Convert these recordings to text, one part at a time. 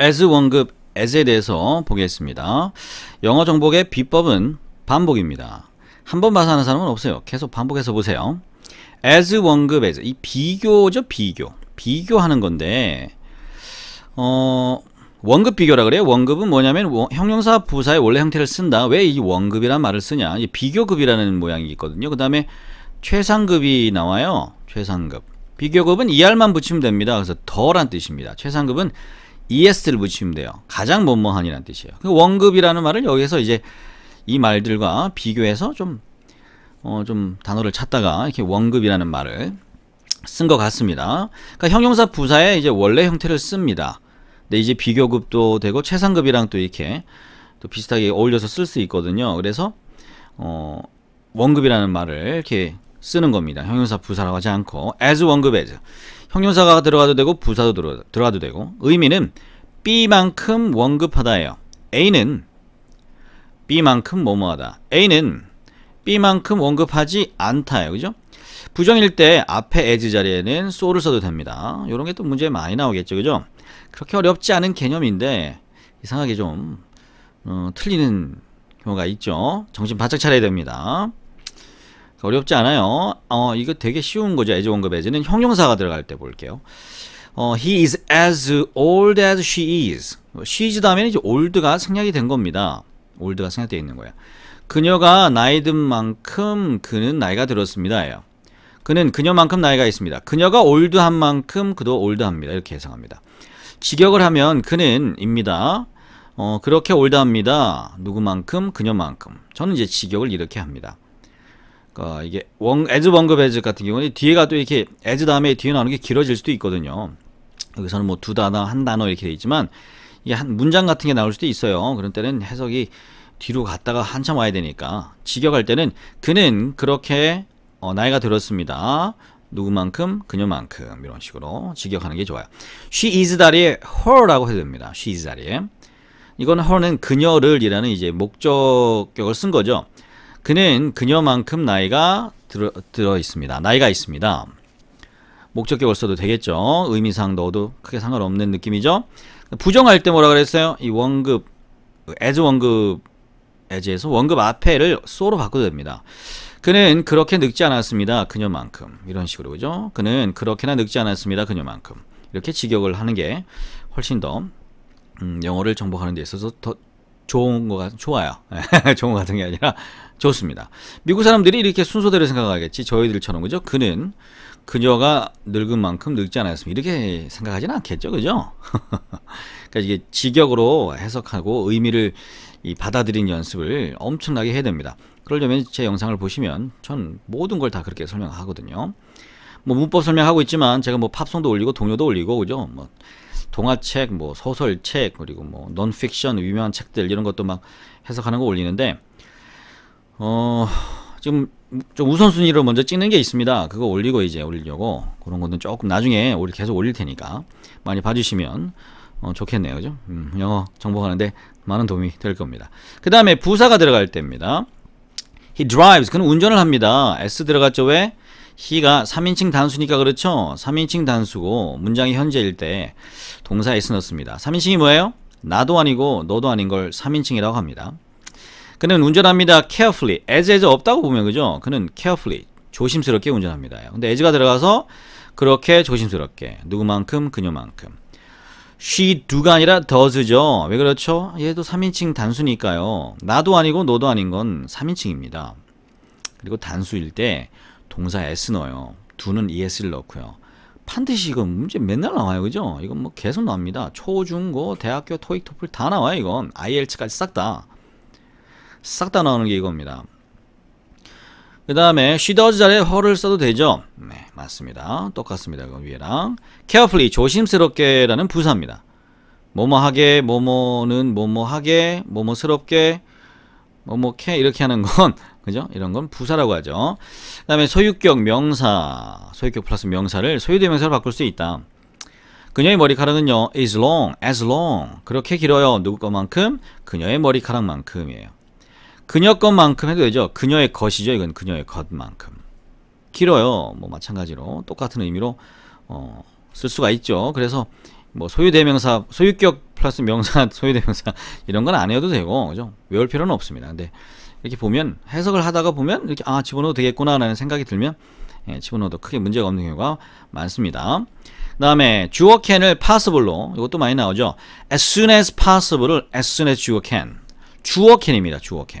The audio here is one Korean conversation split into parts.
as 원급 as에 대해서 보겠습니다. 영어 정복의 비법은 반복입니다. 한 번 봐서 하는 사람은 없어요. 계속 반복해서 보세요. as 원급 as 이 비교죠 비교 비교하는 건데 어 원급 비교라 그래요. 원급은 뭐냐면 형용사 부사의 원래 형태를 쓴다. 왜 이 원급이란 말을 쓰냐? 이 비교급이라는 모양이 있거든요. 그 다음에 최상급이 나와요. 최상급. 비교급은 er만 붙이면 됩니다. 그래서 더란 뜻입니다. 최상급은 ES를 붙이면 돼요. 가장 뭐뭐한이란 뜻이에요. 그 원급이라는 말을 여기서 이제 이 말들과 비교해서 좀, 어, 좀 단어를 찾다가 이렇게 원급이라는 말을 쓴 것 같습니다. 그러니까 형용사 부사의 이제 원래 형태를 씁니다. 근데 이제 비교급도 되고 최상급이랑 또 이렇게 또 비슷하게 어울려서 쓸 수 있거든요. 그래서, 어, 원급이라는 말을 이렇게 쓰는 겁니다. 형용사 부사라고 하지 않고 as 원급 as 형용사가 들어가도 되고 부사도 들어, 들어가도 되고 의미는 B만큼 원급하다예요. A는 B만큼 뭐뭐하다. A는 B만큼 원급하지 않다예요. 그죠? 부정일 때 앞에 as 자리에는 so를 써도 됩니다. 이런 게 또 문제 많이 나오겠죠. 그죠? 그렇게 어렵지 않은 개념인데 이상하게 좀 어, 틀리는 경우가 있죠. 정신 바짝 차려야 됩니다. 어렵지 않아요. 어, 이거 되게 쉬운 거죠. as 원급 as는 형용사가 들어갈 때 볼게요. 어, he is as old as she is. she s 다음에 이제 old가 생략이 된 겁니다. old가 생략되어 있는 거예요. 그녀가 나이 든 만큼 그는 나이가 들었습니다. 예요. 그는 그녀만큼 나이가 있습니다. 그녀가 올드한 만큼 그도 올드합니다. 이렇게 해석합니다. 직역을 하면 그는입니다. 어, 그렇게 올드합니다. 누구만큼 그녀만큼. 저는 이제 직역을 이렇게 합니다. 그러니까 이게 원 as 원급 as 같은 경우는 뒤에가 또 이렇게 as 다음에 뒤에 나오는 게 길어질 수도 있거든요. 여기서는 뭐 두 단어, 한 단어 이렇게 돼 있지만 이게 한 문장 같은 게 나올 수도 있어요. 그런 때는 해석이 뒤로 갔다가 한참 와야 되니까 직역할 때는 그는 그렇게 어, 나이가 들었습니다. 누구만큼 그녀만큼 이런 식으로 직역하는 게 좋아요. She is 다리에 her라고 해도 됩니다. She is 다리에 이건 her는 그녀를이라는 이제 목적격을 쓴 거죠. 그는 그녀만큼 나이가 들어, 들어 있습니다. 나이가 있습니다. 목적격을 써도 되겠죠. 의미상 넣어도 크게 상관없는 느낌이죠. 부정할 때 뭐라 그랬어요? 이 원급, as 원급, as에서 원급 앞에를 소로 바꿔도 됩니다. 그는 그렇게 늙지 않았습니다. 그녀만큼. 이런 식으로, 그죠? 그는 그렇게나 늙지 않았습니다. 그녀만큼. 이렇게 직역을 하는 게 훨씬 더, 음, 영어를 정복하는 데 있어서 더 좋은 거 좋아요. 좋은 거 같은 게 아니라 좋습니다. 미국 사람들이 이렇게 순서대로 생각하겠지. 저희들처럼 그죠? 그는 그녀가 늙은 만큼 늙지 않았습니다. 이렇게 생각하진 않겠죠, 그죠? 그러니까 이게 직역으로 해석하고 의미를 받아들인 연습을 엄청나게 해야 됩니다. 그러려면 제 영상을 보시면 전 모든 걸 다 그렇게 설명하거든요. 뭐 문법 설명하고 있지만 제가 뭐 팝송도 올리고 동요도 올리고 그죠? 뭐 동화책, 뭐 소설책, 그리고 뭐 논픽션 유명한 책들 이런 것도 막 해석하는 거 올리는데 어 지금 좀 우선순위로 먼저 찍는 게 있습니다. 그거 올리고 이제 올리려고 그런 것도 조금 나중에 우리 계속 올릴 테니까 많이 봐주시면 어, 좋겠네요, 그죠? 음, 영어 정복하는데 많은 도움이 될 겁니다. 그 다음에 부사가 들어갈 때입니다. He drives. 그는 운전을 합니다. S 들어갔죠 왜? he가 3인칭 단수니까 그렇죠? 3인칭 단수고 문장이 현재일 때 동사 에 s 넣습니다. 3인칭이 뭐예요? 나도 아니고 너도 아닌 걸 3인칭이라고 합니다. 그는 운전합니다. carefully. as as 없다고 보면 그죠? 그는 carefully 조심스럽게 운전합니다. 근데 as가 들어가서 그렇게 조심스럽게 누구만큼 그녀만큼 she do가 아니라 does죠. 왜 그렇죠? 얘도 3인칭 단수니까요. 나도 아니고 너도 아닌 건 3인칭입니다. 그리고 단수일 때 동사 s 넣어요. d 는 es를 넣고요. 반드시 이거 문제 맨날 나와요. 그죠? 이건 뭐 계속 나옵니다. 초, 중, 고, 대학교, 토익, 토플 다 나와요. 이건 IELTS까지 싹 다. 싹 다 나오는 게 이겁니다. 그 다음에 she does 자리에 her를 써도 되죠? 네, 맞습니다. 똑같습니다. 그 위에랑 carefully, 조심스럽게 라는 부사입니다. 뭐뭐하게, 뭐뭐는 뭐뭐하게, 뭐뭐스럽게, 뭐뭐케 이렇게 하는 건 그죠? 이런 건 부사라고 하죠. 그 다음에 소유격 명사, 소유격 플러스 명사를 소유대명사로 바꿀 수 있다. 그녀의 머리카락은요, is long, as long. 그렇게 길어요. 누구 것만큼? 그녀의 머리카락만큼이에요. 그녀 것만큼 해도 되죠. 그녀의 것이죠. 이건 그녀의 것만큼. 길어요. 뭐 마찬가지로 똑같은 의미로 어, 쓸 수가 있죠. 그래서 뭐 소유대명사, 소유격 플러스 명사, 소유대명사 이런 건 안 해도 되고 그죠? 외울 필요는 없습니다. 근데 이렇게 보면 해석을 하다가 보면 이렇게 아 집어넣어도 되겠구나라는 생각이 들면 예, 집어넣어도 크게 문제가 없는 경우가 많습니다. 그 다음에 주어 c 을 possible로 이것도 많이 나오죠. as soon as possible을 as soon as 주어 c 주어 c 입니다 주어 c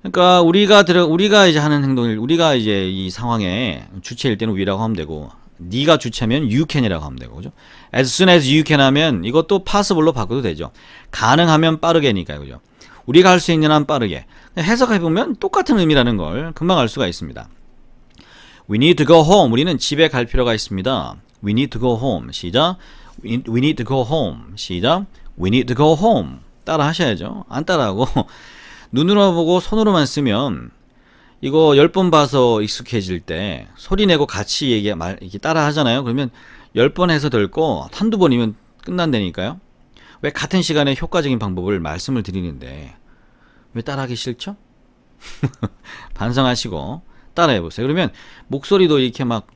그러니까 우리가 들어 우리가 이제 하는 행동을 우리가 이제 이 상황에 주체일 때는 we라고 하면 되고 네가 주체면 you can이라고 하면 되고 그죠? as soon as you can 하면 이것도 possible로 바꿔도 되죠. 가능하면 빠르게니까요. 그죠? 우리가 할 수 있는 한 빠르게 해석해보면 똑같은 의미라는 걸 금방 알 수가 있습니다. We need to go home. 우리는 집에 갈 필요가 있습니다. We need to go home. 시작. We need to go home. 시작. We need to go home. 따라 하셔야죠. 안 따라하고 눈으로 보고 손으로만 쓰면 이거 열 번 봐서 익숙해질 때 소리 내고 같이 얘기 말 이렇게 따라 하잖아요. 그러면 열 번 해서 될거 한두 번이면 끝난다니까요. 왜 같은 시간에 효과적인 방법을 말씀을 드리는데 왜 따라하기 싫죠? 반성하시고 따라해 보세요. 그러면 목소리도 이렇게 막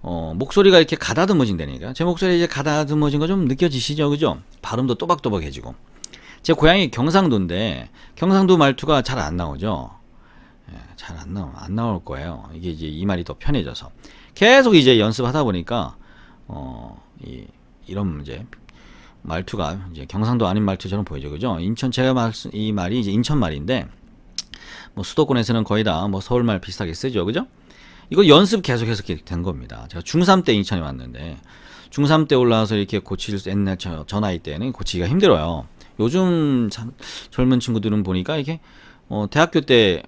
어, 목소리가 이렇게 가다듬어진다니까. 제 목소리 이제 가다듬어진 거 좀 느껴지시죠? 그죠? 발음도 또박또박해지고. 제 고향이 경상도인데 경상도 말투가 잘 안 나오죠. 예, 잘안 나오, 안 나올 거예요. 이게 이제 이 말이 더 편해져서 계속 이제 연습하다 보니까 어, 이, 이런 문제 말투가 이제 경상도 아닌 말투처럼 보이죠, 그죠? 인천 제가 말씀 이 말이 이제 인천 말인데 뭐 수도권에서는 거의 다 뭐 서울말 비슷하게 쓰죠, 그죠? 이거 연습 계속해서 된 겁니다. 제가 중3 때 인천에 왔는데 중3 때 올라와서 이렇게 고칠 수 옛날 전화 나이 때는 고치기가 힘들어요. 요즘 참, 젊은 친구들은 보니까 이게 어, 대학교 때뭐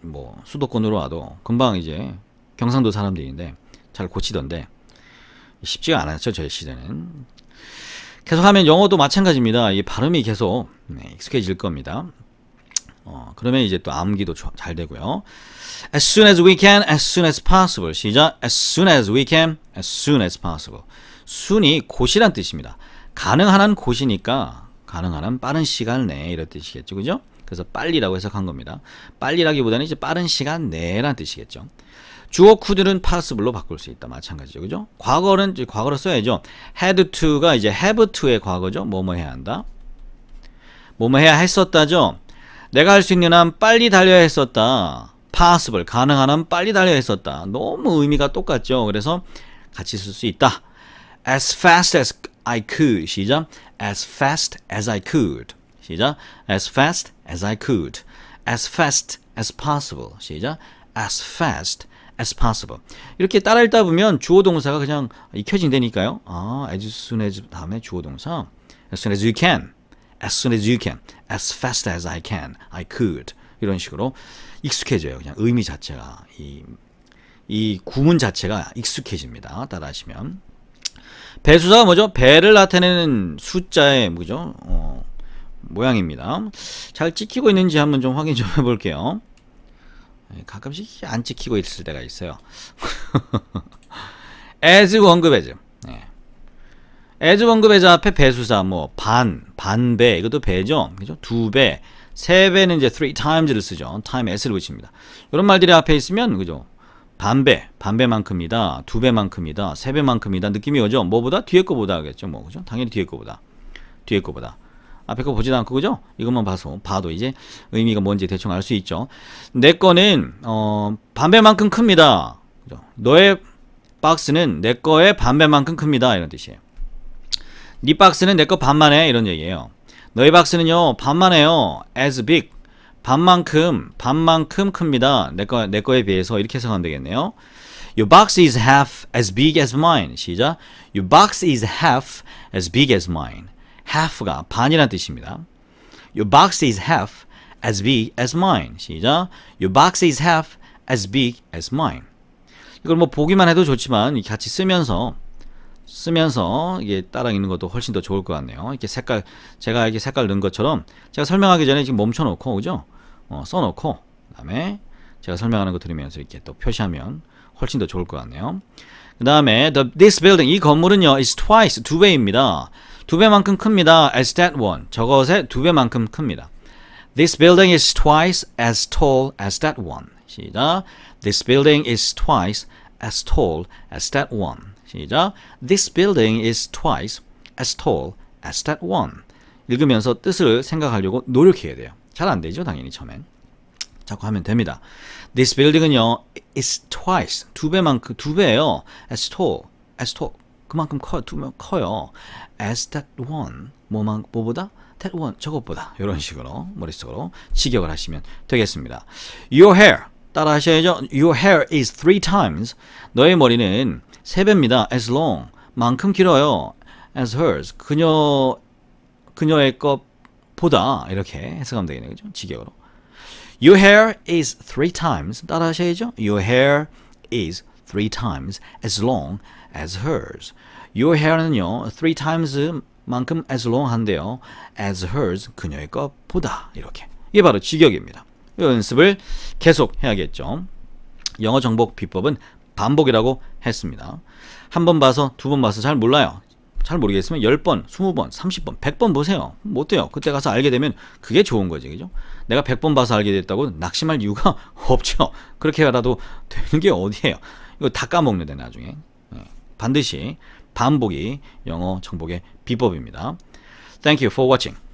어, 수도권으로 와도 금방 이제 경상도 사람들인데 잘 고치던데 쉽지가 않았죠 저희 시대는 계속하면 영어도 마찬가지입니다. 이 발음이 계속 네, 익숙해질 겁니다. 어, 그러면 이제 또 암기도 잘 되고요. As soon as we can, as soon as possible. 시작. As soon as we can, as soon as possible. 순이 곧이란 뜻입니다. 가능한 한 곧이니까 가능한 한 빠른 시간 내에 이런 뜻이겠죠. 그죠? 그래서 빨리라고 해석한 겁니다. 빨리라기보다는 이제 빠른 시간 내란 뜻이겠죠. 주어 could는 possible로 바꿀 수 있다. 마찬가지죠. 그죠? 과거는 이제 과거로 써야죠. had to가 이제 have to의 과거죠. 뭐뭐 해야 한다. 뭐뭐 해야 했었다죠. 내가 할 수 있는 한 빨리 달려야 했었다. possible 가능한 한 빨리 달려야 했었다. 너무 의미가 똑같죠. 그래서 같이 쓸 수 있다. as fast as I could 시작 as fast as I could 시작 as fast as I could as fast as possible 시작 as fast as possible. 이렇게 따라 읽다 보면 주어 동사가 그냥 익혀진다니까요. 아, as soon as 다음에 주어 동사. as soon as you can. as soon as you can. as fast as I can. I could. 이런 식으로 익숙해져요. 그냥 의미 자체가 이, 이 구문 자체가 익숙해집니다. 따라 하시면 배수사가 뭐죠? 배를 나타내는 숫자의 뭐죠? 어, 모양입니다. 잘 찍히고 있는지 한번 좀 확인 좀 해볼게요. 예, 가끔씩 안 찍히고 있을 때가 있어요. as 원급 as. 예. as 원급 as 앞에 배수사 뭐 반, 반배 이것도 배죠. 그죠? 두 배, 세 배는 이제 three times를 쓰죠. time s를 붙입니다. 이런 말들이 앞에 있으면 그죠? 반배, 반배만큼이다, 두 배만큼이다, 세 배만큼이다 느낌이 오죠. 뭐보다 뒤에 거보다 하겠죠. 뭐 그죠? 당연히 뒤에 거보다. 뒤에 거보다. 앞에 아, 거 보지도 않고 그죠? 이것만 봐서 봐도 이제 의미가 뭔지 대충 알 수 있죠. 내 거는 어, 반배만큼 큽니다. 그죠? 너의 박스는 내 거의 반배만큼 큽니다. 이런 뜻이에요. 네 박스는 내 거 반만해 이런 얘기예요. 너의 박스는요 반만해요. as big 반만큼 반만큼 큽니다. 내 거 내 거에 비해서 이렇게 해석하면 되겠네요. Your box is half as big as mine. 시작. Your box is half as big as mine. half가 반이라는 뜻입니다. Your box is half as big as mine. 시작. Your box is half as big as mine. 이걸 뭐 보기만 해도 좋지만 같이 쓰면서 쓰면서 이게 따라 읽는 것도 훨씬 더 좋을 것 같네요. 이렇게 색깔 제가 이렇게 색깔 넣은 것처럼 제가 설명하기 전에 지금 멈춰 놓고 그죠? 어, 써 놓고 그다음에 제가 설명하는 거 들으면서 이렇게 또 표시하면 훨씬 더 좋을 것 같네요. 그 다음에 this building 이 건물은요 is twice 두 배입니다. 두 배만큼 큽니다. as that one. 저것의 두 배만큼 큽니다. This building is twice as tall as that one. 시작. This building is twice as tall as that one. 시작. This building is twice as tall as that one. 읽으면서 뜻을 생각하려고 노력해야 돼요. 잘 안 되죠, 당연히 처음엔. 자꾸 하면 됩니다. This building은요, is twice 두 배만큼 두 배예요. As tall, as tall 그만큼 커, 두명 커요. as that one, 뭐만, 뭐보다? that one, 저것보다. 이런 식으로, 머릿속으로 직역을 하시면 되겠습니다. your hair, 따라 하셔야죠. your hair is three times. 너의 머리는 세 배입니다. as long, 만큼 길어요. as hers, 그녀, 그녀의 것보다. 이렇게 해석하면 되겠네요. 그죠? 직역으로. Your hair is three times. 따라 하셔야죠. Your hair is three three times as long as hers. Your hair는요, three times 만큼 as long 한데요. as hers, 그녀의 것보다. 이렇게. 이게 바로 직역입니다. 이 연습을 계속 해야겠죠. 영어 정복 비법은 반복이라고 했습니다. 한 번 봐서 두 번 봐서 잘 몰라요. 잘 모르겠으면 10번, 20번, 30번, 100번 보세요. 못돼요. 뭐 그때 가서 알게 되면 그게 좋은 거지. 그죠? 내가 100번 봐서 알게 됐다고 낙심할 이유가 없죠. 그렇게 라도 되는 게 어디예요. 이거 다 까먹는데 나중에 예. 반드시 반복이 영어 정복의 비법입니다. Thank you for watching.